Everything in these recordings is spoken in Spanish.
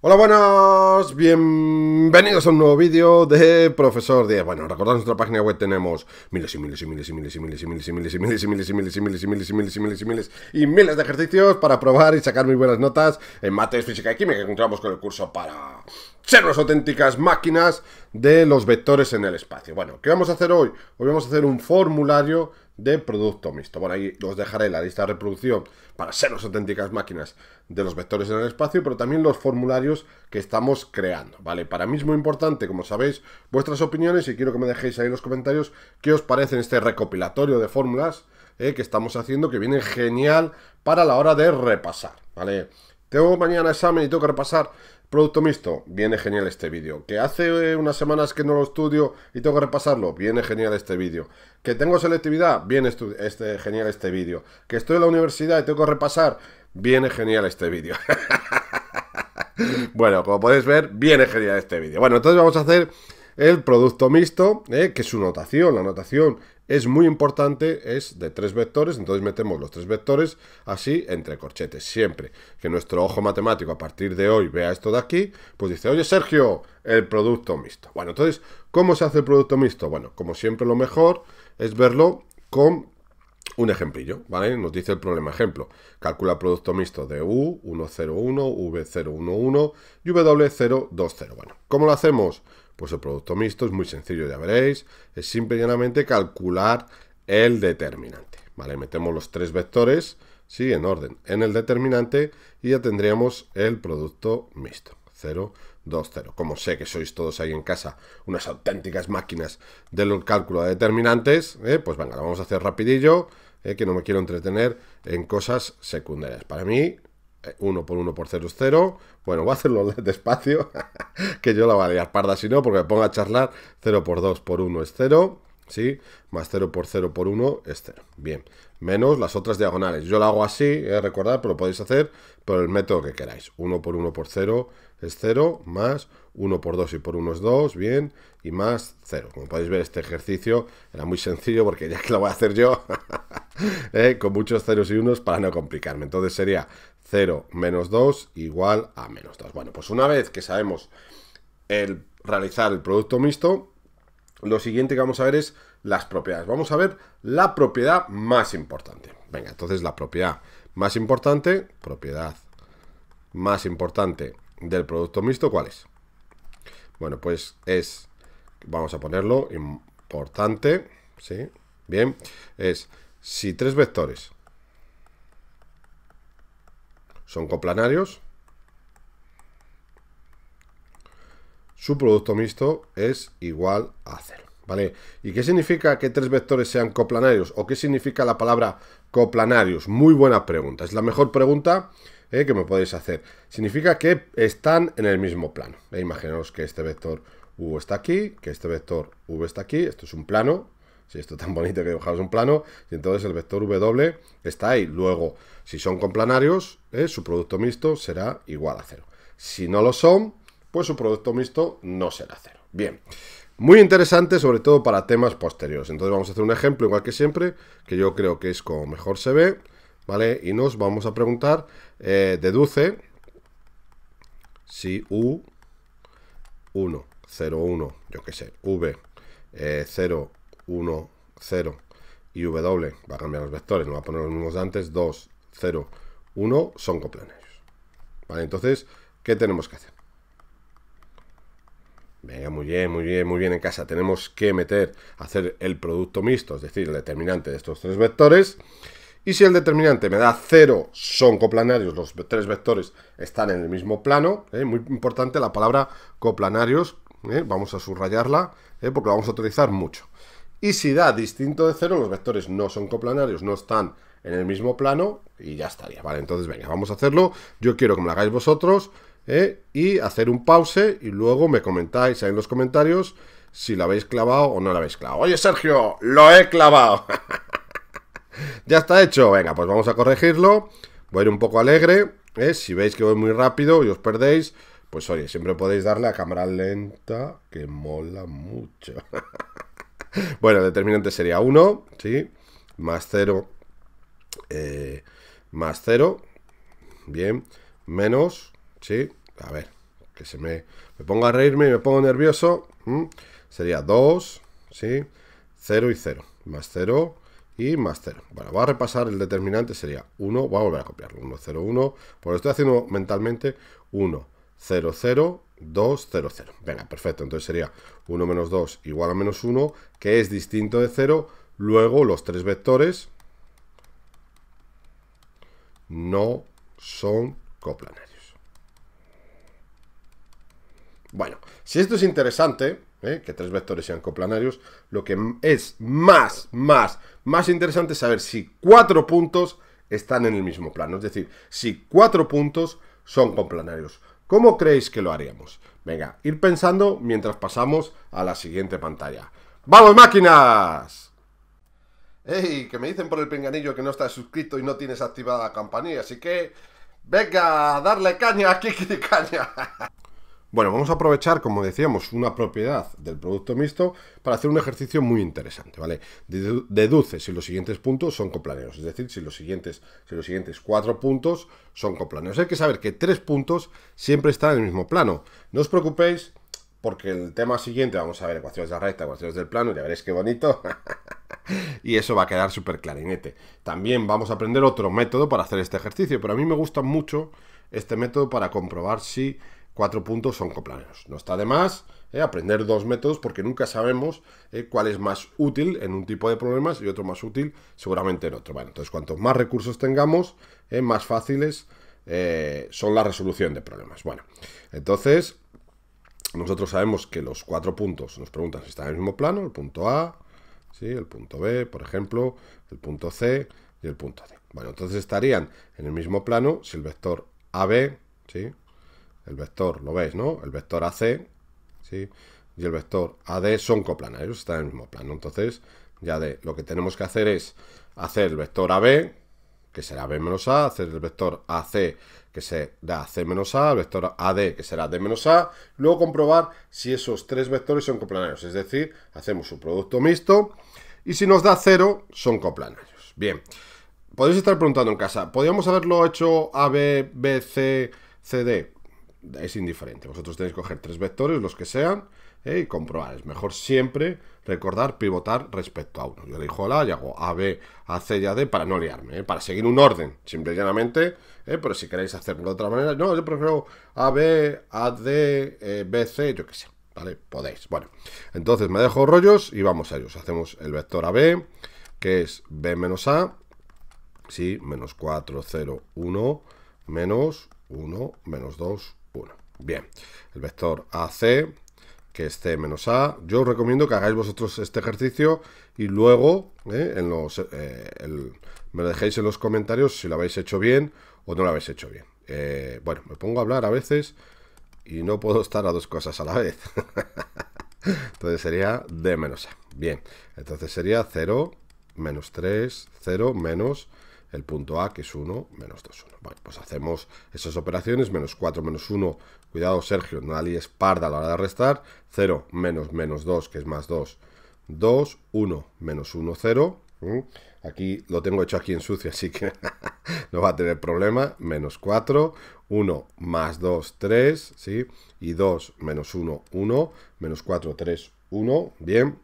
Hola, buenas, bienvenidos a un nuevo vídeo de Profesor 10. Bueno, recordad nuestra página web tenemos miles y miles y miles y miles y miles y miles y miles y miles y miles y miles y miles y miles y miles y miles y miles y miles de ejercicios para probar y sacar muy buenas notas en mates, física y química que encontramos con el curso para ser las auténticas máquinas de los vectores en el espacio. Bueno, ¿qué vamos a hacer hoy? Hoy vamos a hacer un formulario de producto mixto. Bueno, ahí os dejaré la lista de reproducción para ser las auténticas máquinas de los vectores en el espacio, pero también los formularios que estamos creando, ¿vale? Para mí es muy importante, como sabéis, vuestras opiniones y quiero que me dejéis ahí en los comentarios qué os parece en este recopilatorio de fórmulas eh, que estamos haciendo, que viene genial para la hora de repasar, ¿vale? Tengo mañana examen y tengo que repasar Producto mixto, viene genial este vídeo. Que hace eh, unas semanas que no lo estudio y tengo que repasarlo, viene genial este vídeo. Que tengo selectividad, viene este, genial este vídeo. Que estoy en la universidad y tengo que repasar, viene genial este vídeo. bueno, como podéis ver, viene genial este vídeo. Bueno, entonces vamos a hacer el producto mixto, eh, que es su notación, la notación es muy importante, es de tres vectores, entonces metemos los tres vectores así entre corchetes, siempre. Que nuestro ojo matemático a partir de hoy vea esto de aquí, pues dice, oye Sergio, el producto mixto. Bueno, entonces, ¿cómo se hace el producto mixto? Bueno, como siempre lo mejor es verlo con un ejemplillo, ¿vale? Nos dice el problema ejemplo. Calcula el producto mixto de U101, V011 y W020. Bueno, ¿cómo lo hacemos? Pues el producto mixto es muy sencillo, ya veréis. Es simplemente calcular el determinante. ¿Vale? Metemos los tres vectores, sí, en orden, en el determinante y ya tendríamos el producto mixto. 0, 2, 0. Como sé que sois todos ahí en casa unas auténticas máquinas del cálculo de determinantes, eh, pues venga, lo vamos a hacer rapidillo, eh, que no me quiero entretener en cosas secundarias. Para mí, 1 por 1 por 0 es 0. Bueno, voy a hacerlo despacio, que yo la voy a liar parda si no, porque me pongo a charlar. 0 por 2 por 1 es 0, ¿sí? Más 0 por 0 por 1 es 0. Bien, menos las otras diagonales. Yo lo hago así, eh, recordad, pero lo podéis hacer por el método que queráis. 1 por 1 por 0 es 0, más 1 por 2 y por 1 es 2, bien, y más 0. Como podéis ver, este ejercicio era muy sencillo porque ya que lo voy a hacer yo, ¿eh? con muchos ceros y unos para no complicarme. Entonces sería 0 menos 2 igual a menos 2. Bueno, pues una vez que sabemos el, realizar el producto mixto, lo siguiente que vamos a ver es las propiedades. Vamos a ver la propiedad más importante. Venga, entonces la propiedad más importante, propiedad más importante del producto mixto, ¿cuál es? Bueno, pues es, vamos a ponerlo, importante, ¿sí? Bien, es si tres vectores son coplanarios. Su producto mixto es igual a cero. ¿Vale? ¿Y qué significa que tres vectores sean coplanarios? ¿O qué significa la palabra coplanarios? Muy buena pregunta. Es la mejor pregunta eh, que me podéis hacer. Significa que están en el mismo plano. Eh, imaginaos que este vector U está aquí, que este vector V está aquí. Esto es un plano, si esto es tan bonito que dibujaros un plano, y entonces el vector W está ahí. Luego, si son complanarios, eh, su producto mixto será igual a cero. Si no lo son, pues su producto mixto no será cero. Bien, muy interesante sobre todo para temas posteriores. Entonces vamos a hacer un ejemplo, igual que siempre, que yo creo que es como mejor se ve, ¿vale? Y nos vamos a preguntar, eh, deduce si U1, 0, yo qué sé, V, eh, 0, 1, 0 y W, va a cambiar los vectores, no va a poner los mismos de antes, 2, 0, 1, son coplanarios. Vale, entonces, ¿qué tenemos que hacer? Venga, muy bien, muy bien, muy bien en casa. Tenemos que meter, hacer el producto mixto, es decir, el determinante de estos tres vectores. Y si el determinante me da 0, son coplanarios, los tres vectores están en el mismo plano. ¿eh? Muy importante la palabra coplanarios, ¿eh? vamos a subrayarla, ¿eh? porque la vamos a utilizar mucho. Y si da distinto de cero, los vectores no son coplanarios, no están en el mismo plano y ya estaría, ¿vale? Entonces, venga, vamos a hacerlo. Yo quiero que me lo hagáis vosotros ¿eh? y hacer un pause y luego me comentáis ahí en los comentarios si la habéis clavado o no la habéis clavado. Oye, Sergio, lo he clavado. ya está hecho. Venga, pues vamos a corregirlo. Voy a ir un poco alegre. ¿eh? Si veis que voy muy rápido y os perdéis, pues oye, siempre podéis darle a cámara lenta, que mola mucho. bueno, el determinante sería 1, ¿sí? Más 0, eh, más 0, bien, menos, ¿sí? A ver, que se me, ponga a reírme y me pongo nervioso, sería 2, ¿sí? 0 y 0, más 0 y más 0. Bueno, voy a repasar el determinante, sería 1, voy a volver a copiarlo, 1, 0, 1, porque lo estoy haciendo mentalmente 1, 0, 0, 2, 0, 0. Venga, perfecto. Entonces sería 1 menos 2 igual a menos 1, que es distinto de 0. Luego los tres vectores no son coplanarios. Bueno, si esto es interesante, ¿eh? que tres vectores sean coplanarios, lo que es más, más, más interesante es saber si cuatro puntos están en el mismo plano. Es decir, si cuatro puntos son coplanarios. ¿Cómo creéis que lo haríamos? Venga, ir pensando mientras pasamos a la siguiente pantalla. ¡Vamos, máquinas! ¡Ey! Que me dicen por el pinganillo que no estás suscrito y no tienes activada la campanilla, así que... ¡Venga! ¡Darle caña! a ¡Kiki caña! Bueno, vamos a aprovechar, como decíamos, una propiedad del producto mixto para hacer un ejercicio muy interesante, ¿vale? Deduce si los siguientes puntos son coplaneros, es decir, si los siguientes, si los siguientes cuatro puntos son coplaneros. Hay que saber que tres puntos siempre están en el mismo plano. No os preocupéis, porque el tema siguiente vamos a ver ecuaciones de la recta, ecuaciones del plano, ya veréis qué bonito. y eso va a quedar súper clarinete. También vamos a aprender otro método para hacer este ejercicio, pero a mí me gusta mucho este método para comprobar si cuatro puntos son coplaneros. No está de más eh, aprender dos métodos porque nunca sabemos eh, cuál es más útil en un tipo de problemas y otro más útil seguramente en otro. Bueno, entonces cuantos más recursos tengamos, eh, más fáciles son la resolución de problemas. Bueno, entonces nosotros sabemos que los cuatro puntos nos preguntan si están en el mismo plano, el punto A, ¿sí? el punto B, por ejemplo, el punto C y el punto D. Bueno, entonces estarían en el mismo plano si el vector AB, ¿sí? el vector, lo veis, ¿no? El vector AC, ¿sí? Y el vector AD son coplanarios, están en el mismo plano. Entonces, ya de lo que tenemos que hacer es hacer el vector AB, que será B menos A, hacer el vector AC, que será C menos A, el vector AD, que será D menos A, luego comprobar si esos tres vectores son coplanarios, es decir, hacemos un producto mixto, y si nos da cero, son coplanarios. Bien, podéis estar preguntando en casa, ¿podríamos haberlo hecho AB BC B, C, es indiferente. Vosotros tenéis que coger tres vectores, los que sean, ¿eh? y comprobar. Es mejor siempre recordar pivotar respecto a uno. Yo le la A y hago A, B, A, C y A, D para no liarme, ¿eh? para seguir un orden, simple y llanamente. ¿eh? Pero si queréis hacerlo de otra manera, no, yo prefiero A, B, A, D, B, C, yo qué sé. ¿Vale? Podéis. Bueno, entonces me dejo rollos y vamos a ellos. Hacemos el vector AB, que es B menos A. Sí, menos 4, 0, 1, menos 1, menos 2, 1. Bien, el vector AC, que es C menos A. Yo os recomiendo que hagáis vosotros este ejercicio y luego ¿eh? en los, eh, me lo dejéis en los comentarios si lo habéis hecho bien o no lo habéis hecho bien. Eh, bueno, me pongo a hablar a veces y no puedo estar a dos cosas a la vez. entonces sería D menos A. Bien, entonces sería 0 menos 3, 0 menos el punto A, que es 1, menos 2, 1. Bueno, pues hacemos esas operaciones, menos 4, menos 1, cuidado Sergio, no es parda a la hora de restar, 0, menos menos 2, que es más 2, 2, 1, menos 1, 0. Mm. Aquí lo tengo hecho aquí en sucio, así que no va a tener problema. Menos 4, 1 más 2, 3, ¿sí? Y 2 menos 1, 1, menos 4, 3, 1, bien,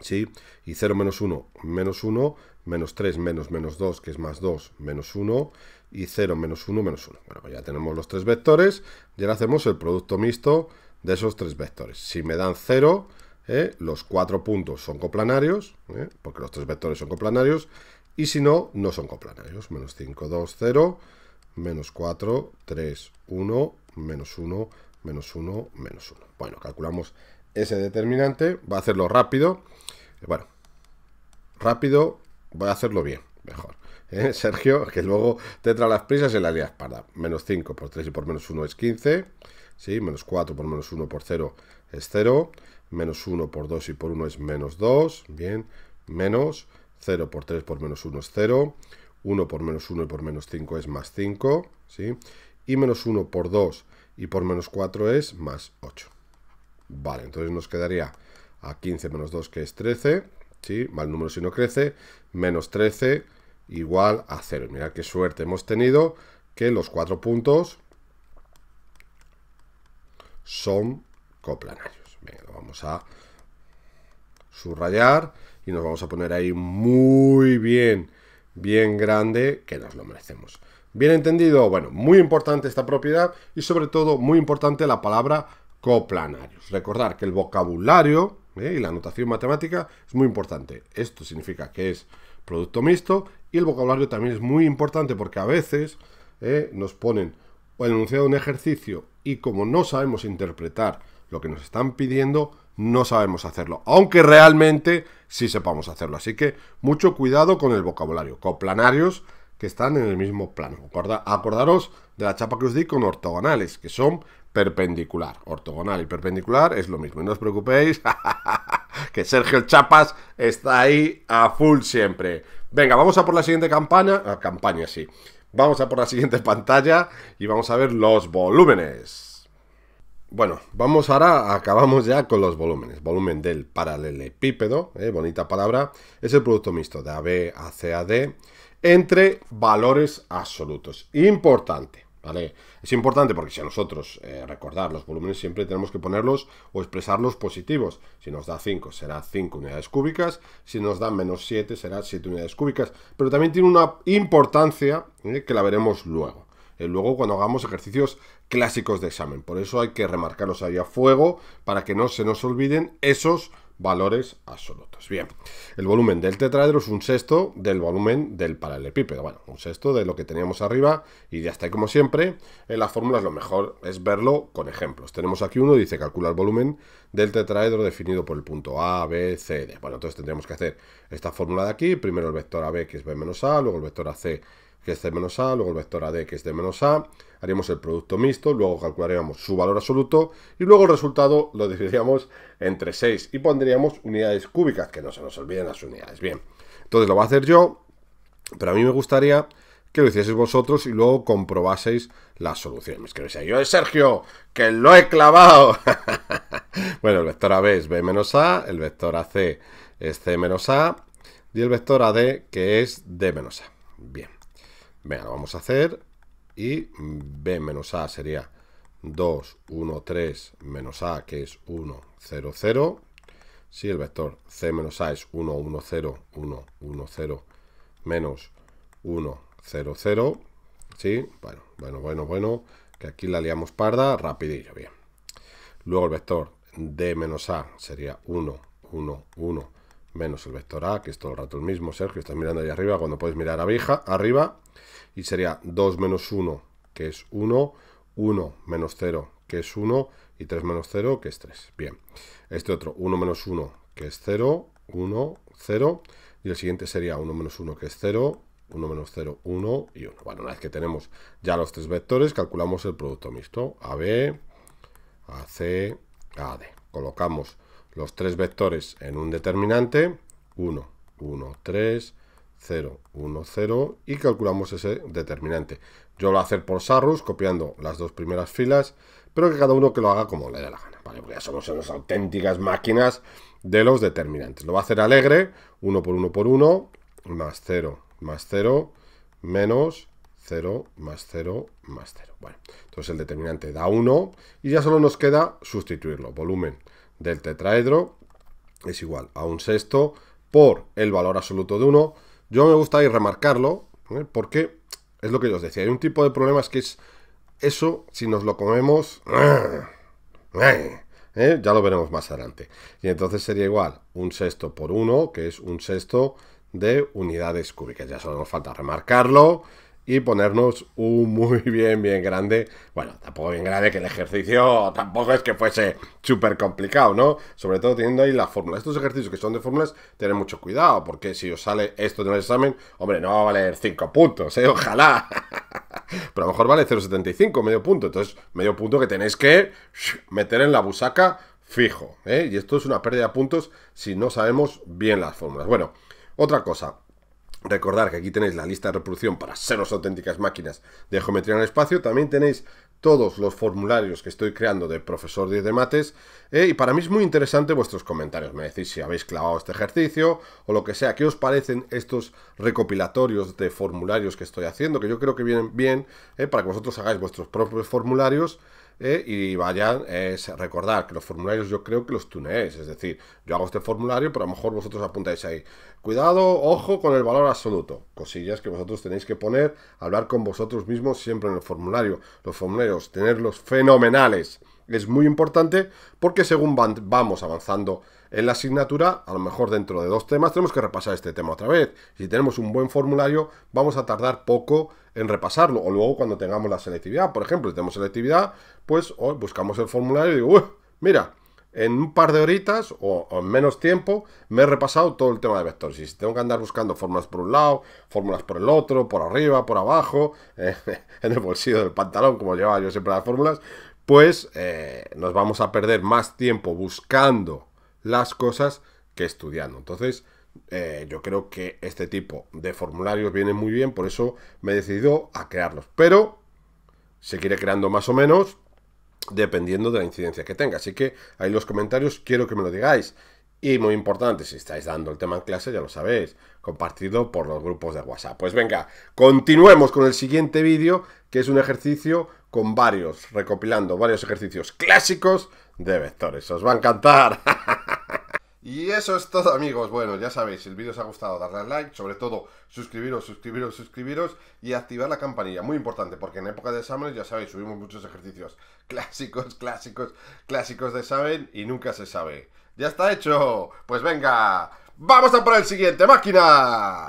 ¿sí? Y 0 menos 1, menos 1, menos 3 menos menos 2, que es más 2, menos 1, y 0 menos 1 menos 1. Bueno, pues ya tenemos los tres vectores, y ahora hacemos el producto mixto de esos tres vectores. Si me dan 0, ¿eh? los cuatro puntos son coplanarios, ¿eh? porque los tres vectores son coplanarios, y si no, no son coplanarios. Menos 5, 2, 0, menos 4, 3, 1, menos 1, menos 1, menos 1. Bueno, calculamos ese determinante, va a hacerlo rápido. Bueno, rápido, Voy a hacerlo bien, mejor. ¿Eh? Sergio, que luego te trae las prisas en la línea espalda. Menos 5 por 3 y por menos 1 es 15. ¿sí? Menos 4 por menos 1 por 0 es 0. Menos 1 por 2 y por 1 es menos 2. Bien. Menos 0 por 3 por menos 1 es 0. 1 por menos 1 y por menos 5 es más 5. ¿sí? Y menos 1 por 2 y por menos 4 es más 8. Vale, entonces nos quedaría a 15 menos 2 que es 13 ¿sí? Mal número si no crece, menos 13 igual a 0. Mirad qué suerte hemos tenido que los cuatro puntos son coplanarios. Venga, lo vamos a subrayar y nos vamos a poner ahí muy bien, bien grande, que nos lo merecemos. Bien entendido, bueno, muy importante esta propiedad y sobre todo muy importante la palabra coplanarios. Recordar que el vocabulario ¿eh? y la notación matemática es muy importante. Esto significa que es producto mixto y el vocabulario también es muy importante porque a veces ¿eh? nos ponen o el enunciado de un ejercicio y como no sabemos interpretar lo que nos están pidiendo, no sabemos hacerlo, aunque realmente sí sepamos hacerlo. Así que mucho cuidado con el vocabulario, Coplanarios que están en el mismo plano. Acordaros de la chapa que os di con ortogonales, que son perpendicular, ortogonal y perpendicular es lo mismo. Y no os preocupéis, que Sergio Chapas está ahí a full siempre. Venga, vamos a por la siguiente campaña. la ah, campaña, sí. Vamos a por la siguiente pantalla y vamos a ver los volúmenes. Bueno, vamos ahora, acabamos ya con los volúmenes. Volumen del paralelepípedo, eh, bonita palabra, es el producto mixto de AB a CAD entre valores absolutos. Importante, es importante porque si a nosotros eh, recordar los volúmenes siempre tenemos que ponerlos o expresarlos positivos. Si nos da 5 será 5 unidades cúbicas, si nos da menos 7 será 7 unidades cúbicas, pero también tiene una importancia eh, que la veremos luego. Eh, luego cuando hagamos ejercicios clásicos de examen. Por eso hay que remarcarlos ahí a fuego para que no se nos olviden esos valores absolutos. Bien, el volumen del tetraedro es un sexto del volumen del paralelepípedo, bueno, un sexto de lo que teníamos arriba y ya está. Y como siempre, en las fórmulas lo mejor es verlo con ejemplos. Tenemos aquí uno, dice calcula el volumen del tetraedro definido por el punto A, B, C, D. Bueno, entonces tendríamos que hacer esta fórmula de aquí, primero el vector AB que es B menos A, luego el vector AC que es C menos A, luego el vector a d que es D menos A, haríamos el producto mixto, luego calcularíamos su valor absoluto y luego el resultado lo dividiríamos entre 6 y pondríamos unidades cúbicas, que no se nos olviden las unidades. Bien, entonces lo voy a hacer yo, pero a mí me gustaría que lo hicieseis vosotros y luego comprobaseis las soluciones. Que yo, es Sergio, que lo he clavado. bueno, el vector AB es B menos A, el vector c es C menos A y el vector a d que es D menos A. Bien. Venga, vamos a hacer. Y B menos A sería 2, 1, 3 menos A, que es 1, 0, 0. Si el vector C menos A es 1, 1, 0, 1, 1, 0, menos 1, 0, 0. ¿Sí? Bueno, bueno, bueno, bueno. Que aquí la liamos parda, rapidillo, bien. Luego el vector D menos A sería 1, 1, 1, menos el vector A, que es todo el rato el mismo, Sergio, estás mirando ahí arriba, cuando puedes mirar abija, arriba, y sería 2 menos 1, que es 1, 1 menos 0, que es 1, y 3 menos 0, que es 3. Bien, este otro, 1 menos 1, que es 0, 1, 0, y el siguiente sería 1 menos 1, que es 0, 1 menos 0, 1 y 1. Bueno, una vez que tenemos ya los tres vectores, calculamos el producto mixto, AB, AC, AD. Colocamos los tres vectores en un determinante, 1, 1, 3, 0, 1, 0, y calculamos ese determinante. Yo lo voy a hacer por Sarrus, copiando las dos primeras filas, pero que cada uno que lo haga como le dé la gana, ¿vale? Porque ya somos las auténticas máquinas de los determinantes. Lo va a hacer alegre, 1 por 1 por 1, más 0, más 0, menos 0, más 0, más 0. Bueno, entonces el determinante da 1 y ya solo nos queda sustituirlo. Volumen del tetraedro es igual a un sexto por el valor absoluto de 1. Yo me gusta ir remarcarlo ¿eh? porque es lo que yo os decía. Hay un tipo de problemas que es eso, si nos lo comemos, ¡ah! ¡eh! ¿Eh? ya lo veremos más adelante. Y entonces sería igual un sexto por uno que es un sexto de unidades cúbicas. Ya solo nos falta remarcarlo y ponernos un muy bien, bien grande. Bueno, tampoco bien grande que el ejercicio tampoco es que fuese súper complicado, ¿no? Sobre todo teniendo ahí la fórmula. Estos ejercicios que son de fórmulas, tener mucho cuidado, porque si os sale esto de un examen, hombre, no va a valer 5 puntos, ¿eh? Ojalá. Pero a lo mejor vale 0,75, medio punto. Entonces, medio punto que tenéis que meter en la busaca fijo, ¿eh? Y esto es una pérdida de puntos si no sabemos bien las fórmulas. Bueno, otra cosa. Recordar que aquí tenéis la lista de reproducción para seros auténticas máquinas de geometría en el espacio. También tenéis todos los formularios que estoy creando de profesor 10 de mates. Eh, y para mí es muy interesante vuestros comentarios. Me decís si habéis clavado este ejercicio o lo que sea. ¿Qué os parecen estos recopilatorios de formularios que estoy haciendo? Que yo creo que vienen bien eh, para que vosotros hagáis vuestros propios formularios ¿eh? y vayan, es recordar que los formularios yo creo que los tuneéis, es decir, yo hago este formulario, pero a lo mejor vosotros apuntáis ahí, cuidado, ojo con el valor absoluto, cosillas que vosotros tenéis que poner, hablar con vosotros mismos siempre en el formulario, los formularios, tenerlos fenomenales, es muy importante porque según vamos avanzando en la asignatura, a lo mejor dentro de dos temas tenemos que repasar este tema otra vez. Si tenemos un buen formulario, vamos a tardar poco en repasarlo. O luego cuando tengamos la selectividad, por ejemplo, si tenemos selectividad, pues hoy buscamos el formulario y digo, mira, en un par de horitas o, en menos tiempo me he repasado todo el tema de vectores. Y si tengo que andar buscando fórmulas por un lado, fórmulas por el otro, por arriba, por abajo, eh, en el bolsillo del pantalón, como llevaba yo siempre las fórmulas, pues eh, nos vamos a perder más tiempo buscando las cosas que estudiando. Entonces, eh, yo creo que este tipo de formularios viene muy bien, por eso me he decidido a crearlos. Pero se quiere creando más o menos dependiendo de la incidencia que tenga. Así que ahí los comentarios quiero que me lo digáis. Y muy importante, si estáis dando el tema en clase, ya lo sabéis, compartido por los grupos de WhatsApp. Pues venga, continuemos con el siguiente vídeo, que es un ejercicio con varios, recopilando varios ejercicios clásicos de vectores. Os va a encantar. Y eso es todo amigos, bueno ya sabéis, si el vídeo os ha gustado darle al like, sobre todo suscribiros, suscribiros, suscribiros y activar la campanilla, muy importante porque en época de exámenes ya sabéis, subimos muchos ejercicios clásicos, clásicos, clásicos de saben y nunca se sabe. ¡Ya está hecho! Pues venga, ¡vamos a por el siguiente máquina!